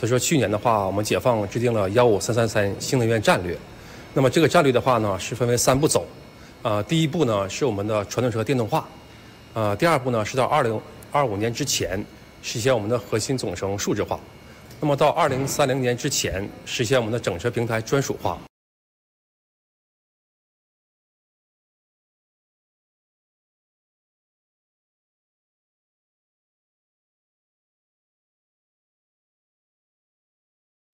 所以说，去年的话，我们解放制定了“幺五三三三”新能源战略。那么，这个战略的话呢，是分为三步走。啊，第一步呢是我们的传统车电动化。啊，第二步呢是到二零二五年之前实现我们的核心总成数字化。那么，到二零三零年之前实现我们的整车平台专属化。